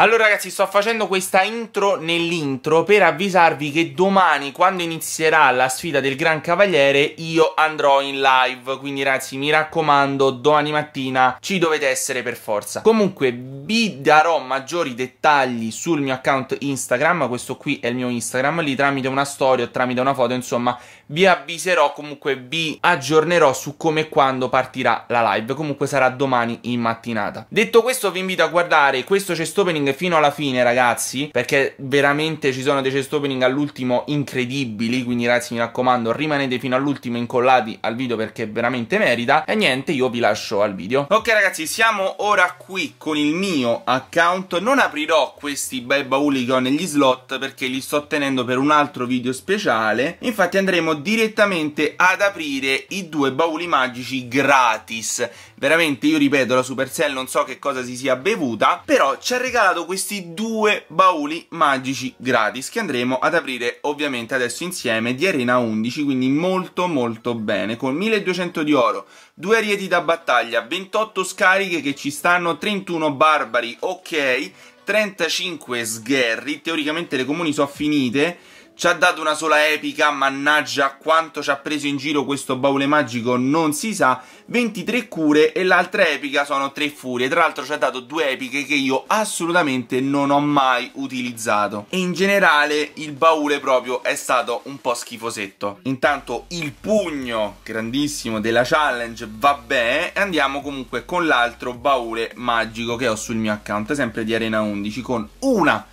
Allora ragazzi sto facendo questa intro nell'intro per avvisarvi che domani quando inizierà la sfida del Gran Cavaliere io andrò in live Quindi ragazzi mi raccomando domani mattina ci dovete essere per forza Comunque vi darò maggiori dettagli sul mio account Instagram Questo qui è il mio Instagram lì tramite una storia o tramite una foto insomma vi avviserò, comunque vi aggiornerò su come e quando partirà la live, comunque sarà domani in mattinata. Detto questo vi invito a guardare questo chest opening fino alla fine ragazzi, perché veramente ci sono dei chest opening all'ultimo incredibili, quindi ragazzi mi raccomando rimanete fino all'ultimo incollati al video perché veramente merita, e niente io vi lascio al video. Ok ragazzi siamo ora qui con il mio account, non aprirò questi bei bauli che ho negli slot perché li sto tenendo per un altro video speciale, infatti andremo direttamente ad aprire i due bauli magici gratis. Veramente, io ripeto, la Supercell non so che cosa si sia bevuta, però ci ha regalato questi due bauli magici gratis che andremo ad aprire ovviamente adesso insieme di Arena 11, quindi molto molto bene, con 1200 di oro, 2 arieti da battaglia, 28 scariche che ci stanno, 31 barbari, ok, 35 sgherri, teoricamente le comuni sono finite, ci ha dato una sola epica, mannaggia quanto ci ha preso in giro questo baule magico non si sa, 23 cure e l'altra epica sono 3 furie, tra l'altro ci ha dato due epiche che io assolutamente non ho mai utilizzato. E in generale il baule proprio è stato un po' schifosetto. Intanto il pugno grandissimo della challenge va vabbè, andiamo comunque con l'altro baule magico che ho sul mio account, sempre di Arena 11, con una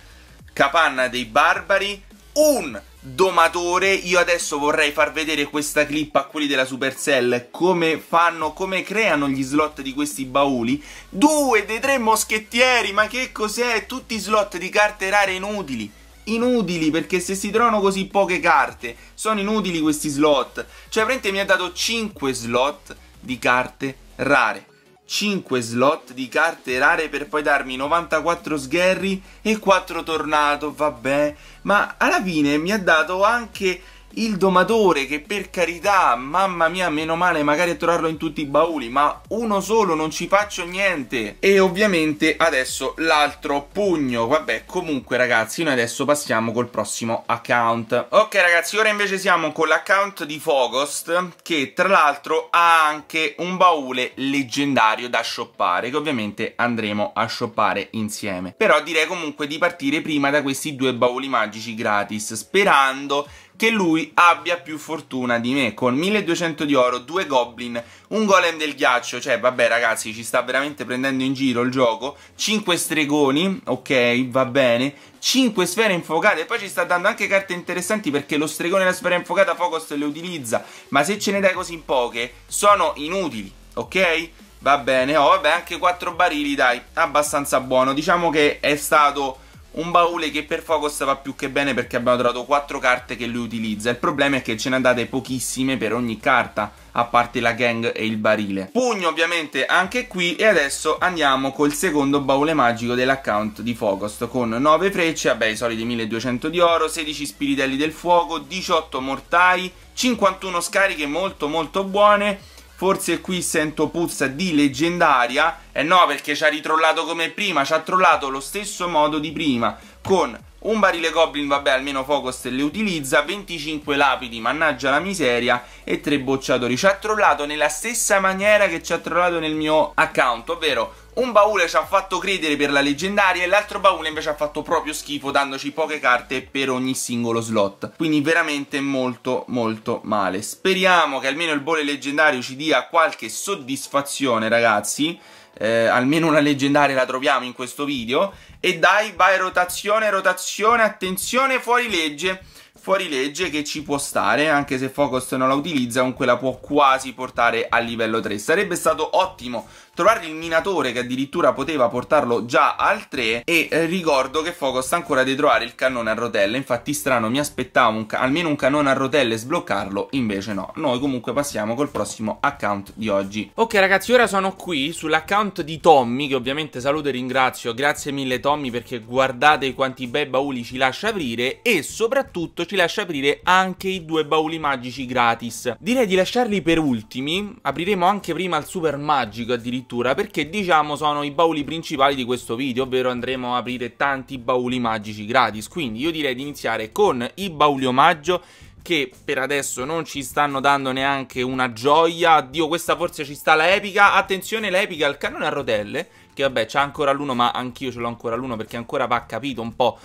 capanna dei barbari un domatore io adesso vorrei far vedere questa clip a quelli della Supercell come fanno, come creano gli slot di questi bauli due dei tre moschettieri ma che cos'è? tutti slot di carte rare inutili inutili perché se si trovano così poche carte sono inutili questi slot cioè Frente mi ha dato 5 slot di carte rare 5 slot di carte rare per poi darmi 94 sgherri e 4 tornato, vabbè, ma alla fine mi ha dato anche il domatore che per carità, mamma mia, meno male magari a trovarlo in tutti i bauli, ma uno solo non ci faccio niente. E ovviamente adesso l'altro pugno. Vabbè, comunque ragazzi, noi adesso passiamo col prossimo account. Ok ragazzi, ora invece siamo con l'account di Focost, che tra l'altro ha anche un baule leggendario da shoppare che ovviamente andremo a shoppare insieme. Però direi comunque di partire prima da questi due bauli magici gratis, sperando che lui abbia più fortuna di me, con 1200 di oro, due goblin, un golem del ghiaccio, cioè vabbè ragazzi ci sta veramente prendendo in giro il gioco, 5 stregoni, ok va bene, 5 sfere infuocate e poi ci sta dando anche carte interessanti perché lo stregone e la sfera infuocata Focus le utilizza, ma se ce ne dai così in poche sono inutili, ok? Va bene, oh vabbè anche 4 barili dai, abbastanza buono, diciamo che è stato un baule che per Focus va più che bene perché abbiamo trovato 4 carte che lui utilizza. Il problema è che ce ne andate pochissime per ogni carta, a parte la gang e il barile. Pugno ovviamente anche qui e adesso andiamo col secondo baule magico dell'account di Focus con 9 frecce, vabbè i soliti 1200 di oro, 16 spiritelli del fuoco, 18 mortai, 51 scariche molto molto buone forse qui sento puzza di leggendaria e eh no perché ci ha ritrollato come prima ci ha trollato lo stesso modo di prima con un barile goblin, vabbè, almeno Focus le utilizza, 25 lapidi, mannaggia la miseria, e 3 bocciatori. Ci ha trollato nella stessa maniera che ci ha trollato nel mio account, ovvero un baule ci ha fatto credere per la leggendaria e l'altro baule invece ha fatto proprio schifo dandoci poche carte per ogni singolo slot. Quindi veramente molto molto male. Speriamo che almeno il baule leggendario ci dia qualche soddisfazione ragazzi eh, almeno una leggendaria la troviamo in questo video, e dai, vai rotazione, rotazione, attenzione, fuori legge, fuorilegge che ci può stare, anche se Focus non la utilizza, comunque la può quasi portare al livello 3. Sarebbe stato ottimo trovare il minatore che addirittura poteva portarlo già al 3 e eh, ricordo che Focus ancora di trovare il cannone a rotelle, infatti strano, mi aspettavo un almeno un cannone a rotelle e sbloccarlo, invece no. Noi comunque passiamo col prossimo account di oggi. Ok ragazzi, ora sono qui sull'account di Tommy, che ovviamente saluto e ringrazio, grazie mille Tommy perché guardate quanti bei bauli ci lascia aprire e soprattutto ci lascia aprire anche i due bauli magici gratis. Direi di lasciarli per ultimi, apriremo anche prima il super magico addirittura, perché diciamo sono i bauli principali di questo video, ovvero andremo a aprire tanti bauli magici gratis, quindi io direi di iniziare con i bauli omaggio che per adesso non ci stanno dando neanche una gioia. Addio, questa forse ci sta la epica. Attenzione, l'epica al cannone a rotelle. Che vabbè, c'ha ancora l'uno, ma anch'io ce l'ho ancora l'uno perché ancora va capito un po'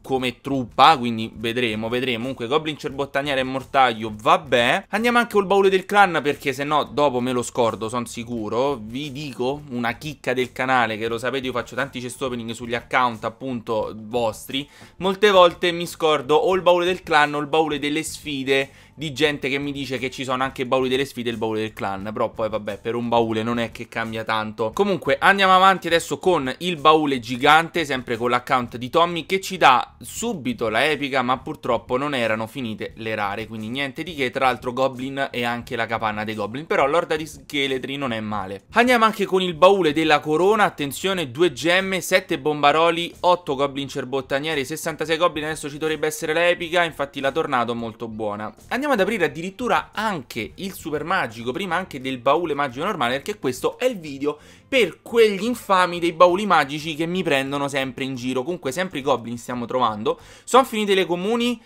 come truppa, quindi vedremo, vedremo. Comunque Goblin Cerbottaniere e Mortaio, vabbè. Andiamo anche col baule del clan perché se no dopo me lo scordo, sono sicuro. Vi dico una chicca del canale che lo sapete io faccio tanti chest opening sugli account appunto vostri. Molte volte mi scordo o il baule del clan o il baule delle sfide di gente che mi dice che ci sono anche i bauli delle sfide e il baule del clan, però poi vabbè per un baule non è che cambia tanto. Comunque andiamo avanti adesso con il baule gigante, sempre con l'account di Tommy che ci dà subito la epica ma purtroppo non erano finite le rare, quindi niente di che, tra l'altro Goblin e anche la capanna dei Goblin, però l'orda di scheletri non è male. Andiamo anche con il baule della corona, attenzione, due gemme, sette bombaroli, 8 Goblin cerbottanieri, 66 Goblin, adesso ci dovrebbe essere la epica, infatti la tornado molto buona. Andiamo ad aprire addirittura anche il super magico, prima anche del baule magico normale, perché questo è il video per quegli infami dei bauli magici che mi prendono sempre in giro. Comunque sempre i goblin stiamo trovando. Sono finite le comuni,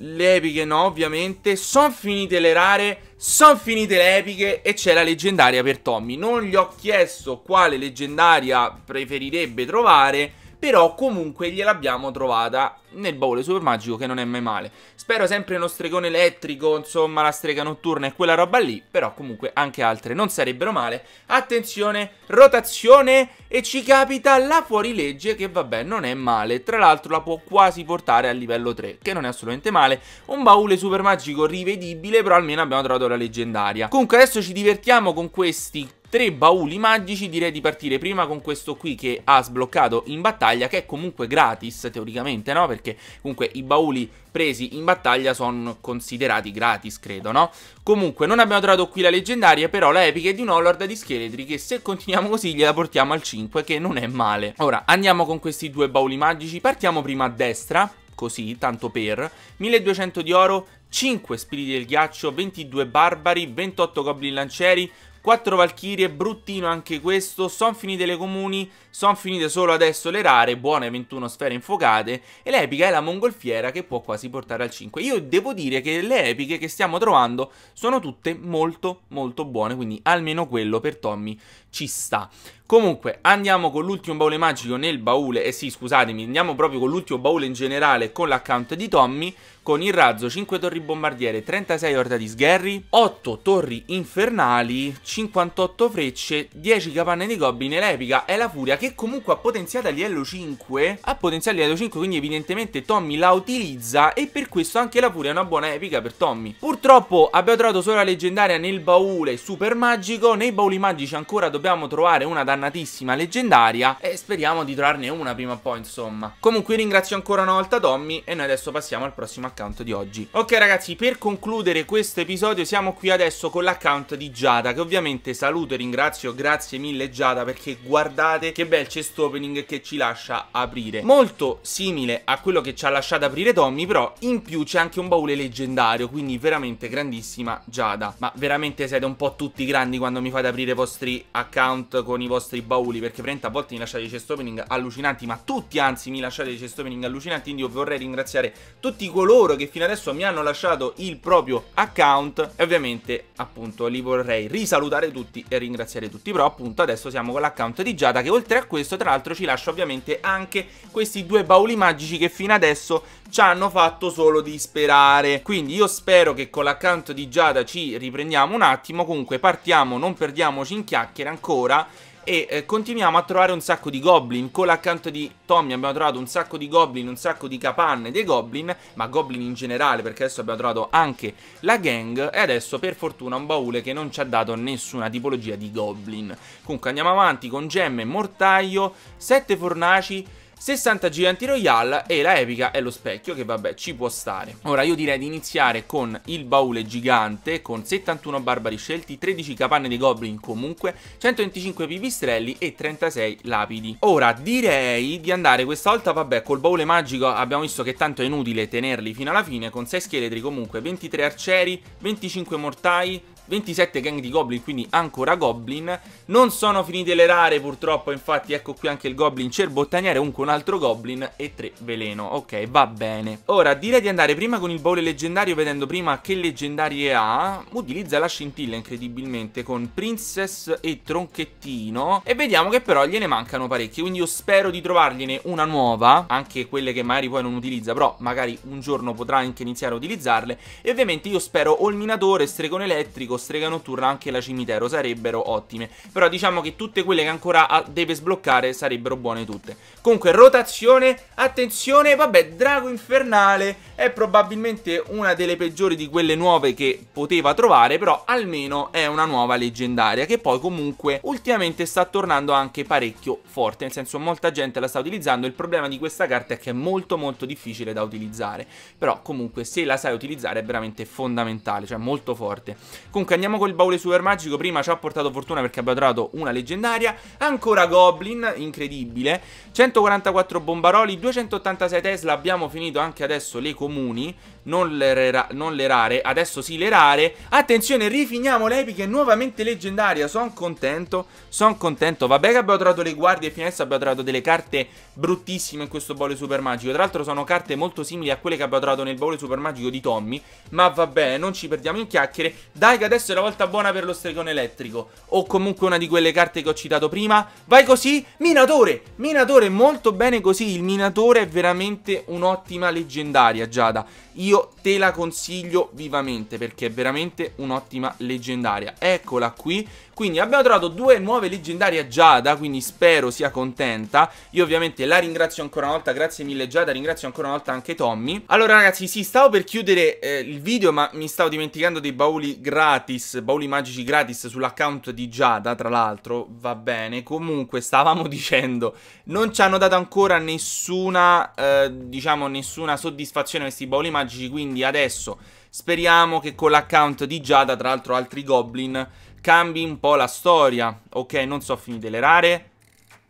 le epiche no ovviamente, sono finite le rare, sono finite le epiche e c'è la leggendaria per Tommy. Non gli ho chiesto quale leggendaria preferirebbe trovare però comunque gliel'abbiamo trovata nel baule super magico che non è mai male. Spero sempre uno stregone elettrico, insomma la strega notturna e quella roba lì, però comunque anche altre non sarebbero male. Attenzione, rotazione e ci capita la fuorilegge che vabbè non è male, tra l'altro la può quasi portare al livello 3, che non è assolutamente male. Un baule super magico rivedibile, però almeno abbiamo trovato la leggendaria. Comunque adesso ci divertiamo con questi Tre bauli magici, direi di partire prima con questo qui che ha sbloccato in battaglia, che è comunque gratis teoricamente, no? Perché comunque i bauli presi in battaglia sono considerati gratis, credo, no? Comunque, non abbiamo trovato qui la leggendaria, però la epica è di un Hollord di scheletri che se continuiamo così gliela portiamo al 5, che non è male. Ora, andiamo con questi due bauli magici, partiamo prima a destra, così, tanto per 1200 di oro, 5 spiriti del ghiaccio, 22 barbari, 28 goblin lancieri, 4 Valchirie, bruttino anche questo, sono finite le comuni, sono finite solo adesso le rare, buone 21 sfere infuocate e l'epica è la mongolfiera che può quasi portare al 5. Io devo dire che le epiche che stiamo trovando sono tutte molto molto buone, quindi almeno quello per Tommy ci sta. Comunque, andiamo con l'ultimo baule magico nel baule, eh sì, scusatemi, andiamo proprio con l'ultimo baule in generale con l'account di Tommy, con il razzo 5 torri bombardiere, 36 orda di sgherri, 8 torri infernali, 58 frecce, 10 capanne di goblin, l'epica è la furia che comunque ha potenziato a livello 5, ha potenziato a livello 5 quindi evidentemente Tommy la utilizza e per questo anche la furia è una buona epica per Tommy. Purtroppo abbiamo trovato solo la leggendaria nel baule super magico, nei bauli magici ancora dobbiamo trovare una da dannatissima leggendaria e speriamo di trovarne una prima o poi insomma. Comunque ringrazio ancora una volta Tommy e noi adesso passiamo al prossimo account di oggi. Ok ragazzi per concludere questo episodio siamo qui adesso con l'account di Giada che ovviamente saluto e ringrazio grazie mille Giada perché guardate che bel chest opening che ci lascia aprire. Molto simile a quello che ci ha lasciato aprire Tommy però in più c'è anche un baule leggendario quindi veramente grandissima Giada. Ma veramente siete un po' tutti grandi quando mi fate aprire i vostri account con i vostri vostri bauli perché veramente a volte mi lasciate i chest opening allucinanti, ma tutti anzi mi lasciate i chest opening allucinanti, quindi io vorrei ringraziare tutti coloro che fino adesso mi hanno lasciato il proprio account e ovviamente appunto li vorrei risalutare tutti e ringraziare tutti, però appunto adesso siamo con l'account di Giada che oltre a questo tra l'altro ci lascia ovviamente anche questi due bauli magici che fino adesso ci hanno fatto solo disperare. Quindi io spero che con l'account di Giada ci riprendiamo un attimo. Comunque partiamo, non perdiamoci in chiacchiere ancora e eh, continuiamo a trovare un sacco di goblin. Con l'accanto di Tommy abbiamo trovato un sacco di goblin, un sacco di capanne dei goblin, ma goblin in generale perché adesso abbiamo trovato anche la gang e adesso per fortuna un baule che non ci ha dato nessuna tipologia di goblin. Comunque andiamo avanti con gemme, mortaio, sette fornaci, 60 Giganti Royal e la epica è lo specchio che vabbè ci può stare. Ora io direi di iniziare con il baule gigante con 71 barbari scelti, 13 capanne di goblin comunque, 125 pipistrelli e 36 lapidi. Ora direi di andare questa volta vabbè col baule magico abbiamo visto che tanto è inutile tenerli fino alla fine con 6 scheletri comunque, 23 arcieri, 25 mortai, 27 gang di Goblin, quindi ancora Goblin. Non sono finite le rare purtroppo, infatti ecco qui anche il Goblin Cerbottaniere, comunque un altro Goblin e 3 Veleno. Ok, va bene. Ora, direi di andare prima con il baule leggendario, vedendo prima che leggendarie ha. Utilizza la scintilla incredibilmente con Princess e Tronchettino. E vediamo che però gliene mancano parecchie, quindi io spero di trovargliene una nuova, anche quelle che magari poi non utilizza, però magari un giorno potrà anche iniziare a utilizzarle. E ovviamente io spero Olminatore, Stregone Elettrico, strega notturna anche la cimitero sarebbero ottime però diciamo che tutte quelle che ancora ah, deve sbloccare sarebbero buone tutte comunque rotazione attenzione vabbè drago infernale è probabilmente una delle peggiori di quelle nuove che poteva trovare però almeno è una nuova leggendaria che poi comunque ultimamente sta tornando anche parecchio forte nel senso molta gente la sta utilizzando il problema di questa carta è che è molto molto difficile da utilizzare però comunque se la sai utilizzare è veramente fondamentale cioè molto forte comunque Comunque andiamo col baule super magico. Prima ci ha portato fortuna perché abbiamo trovato una leggendaria. Ancora Goblin, incredibile. 144 bombaroli, 286 Tesla. Abbiamo finito anche adesso le comuni. Non le, non le rare, adesso sì le rare. Attenzione, rifiniamo le epiche nuovamente leggendaria. Sono contento, sono contento. Vabbè che abbiamo trovato le guardie e finesse, abbiamo trovato delle carte bruttissime in questo baule super magico. Tra l'altro sono carte molto simili a quelle che abbiamo trovato nel baule super magico di Tommy. Ma vabbè, non ci perdiamo in chiacchiere. Dai che adesso questa è la volta buona per lo stregone elettrico O comunque una di quelle carte che ho citato prima Vai così, minatore Minatore molto bene così Il minatore è veramente un'ottima leggendaria Giada Io te la consiglio vivamente Perché è veramente un'ottima leggendaria Eccola qui quindi abbiamo trovato due nuove leggendarie Giada, quindi spero sia contenta. Io ovviamente la ringrazio ancora una volta, grazie mille Giada, ringrazio ancora una volta anche Tommy. Allora ragazzi, sì, stavo per chiudere eh, il video, ma mi stavo dimenticando dei bauli gratis, bauli magici gratis sull'account di Giada, tra l'altro, va bene. Comunque, stavamo dicendo, non ci hanno dato ancora nessuna, eh, diciamo, nessuna soddisfazione questi bauli magici, quindi adesso Speriamo che con l'account di Giada, tra l'altro altri goblin, cambi un po' la storia. Ok, non so finite le rare.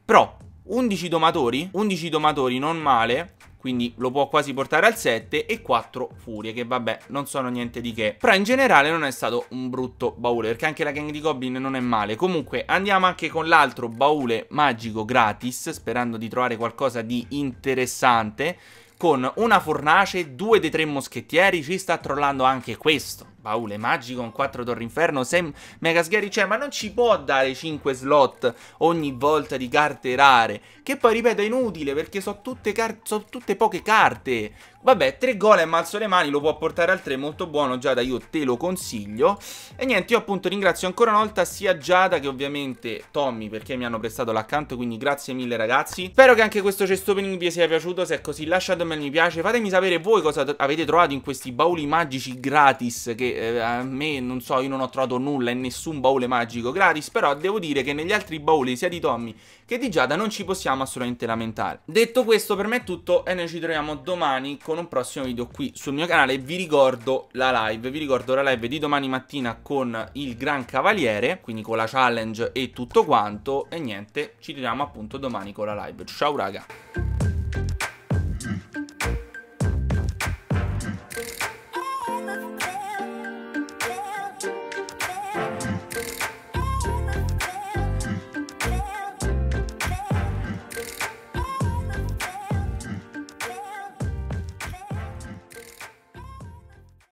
Però, 11 domatori, 11 domatori non male. Quindi lo può quasi portare al 7 e 4 furie che vabbè non sono niente di che Però in generale non è stato un brutto baule perché anche la gang di Goblin non è male Comunque andiamo anche con l'altro baule magico gratis sperando di trovare qualcosa di interessante con una fornace, due dei tre moschettieri, ci sta trollando anche questo. Baule magico, con quattro torri inferno, mega megasghieri, cioè ma non ci può dare 5 slot ogni volta di carte rare, che poi ripeto è inutile perché sono tutte, so tutte poche carte, Vabbè, 3 gol e malzo le mani, lo può portare al 3, molto buono Giada, io te lo consiglio. E niente, io appunto ringrazio ancora una volta sia Giada che ovviamente Tommy perché mi hanno prestato l'accanto, quindi grazie mille ragazzi. Spero che anche questo chest opening vi sia piaciuto, se è così lasciatemi un mi piace, fatemi sapere voi cosa avete trovato in questi bauli magici gratis, che eh, a me non so, io non ho trovato nulla in nessun baule magico gratis, però devo dire che negli altri bauli sia di Tommy che di Giada non ci possiamo assolutamente lamentare. Detto questo per me è tutto e noi ci troviamo domani con un prossimo video qui sul mio canale. Vi ricordo la live, vi ricordo la live di domani mattina con il Gran Cavaliere, quindi con la challenge e tutto quanto. E niente, ci troviamo appunto domani con la live. Ciao raga!